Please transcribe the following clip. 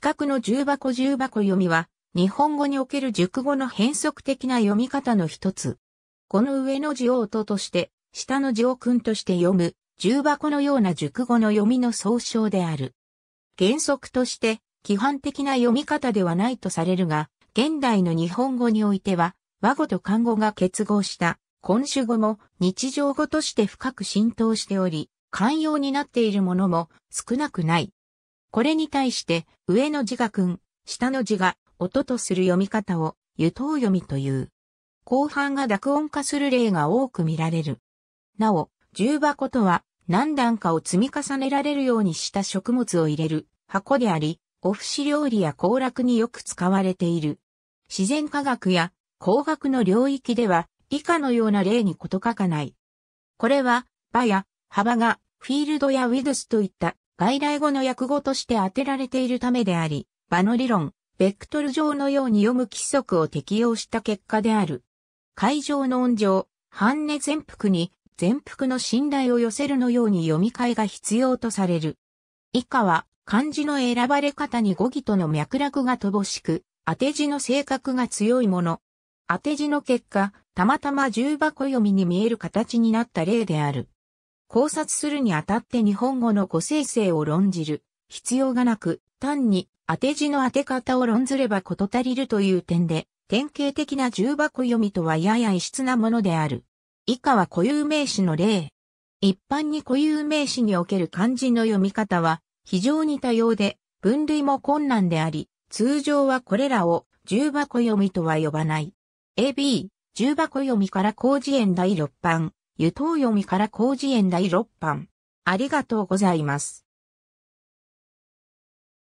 四角の重箱重箱読みは、日本語における熟語の変則的な読み方の一つ。この上の字を音として、下の字を訓として読む、重箱のような熟語の読みの総称である。原則として、規範的な読み方ではないとされるが、現代の日本語においては、和語と漢語が結合した、今週語も日常語として深く浸透しており、寛容になっているものも少なくない。これに対して、上の字が君、下の字が音とする読み方を、湯頭読みという。後半が濁音化する例が多く見られる。なお、重箱とは、何段かを積み重ねられるようにした食物を入れる箱であり、お不し料理や行楽によく使われている。自然科学や工学の領域では以下のような例に事欠かない。これは、場や幅がフィールドやウィドスといった外来語の訳語として当てられているためであり、場の理論、ベクトル上のように読む規則を適用した結果である。会場の音上、半音全幅に全幅の信頼を寄せるのように読み替えが必要とされる。以下は漢字の選ばれ方に語義との脈絡が乏しく、当て字の性格が強いもの。当て字の結果、たまたま重箱読みに見える形になった例である。考察するにあたって日本語の語生成を論じる必要がなく、単に当て字の当て方を論ずればこと足りるという点で、典型的な重箱読みとはやや異質なものである。以下は固有名詞の例。一般に固有名詞における漢字の読み方は非常に多様で分類も困難であり、通常はこれらを重箱読みとは呼ばない。AB、重箱読みから広辞苑第6版、湯東読みから広辞苑第6版。ありがとうございます。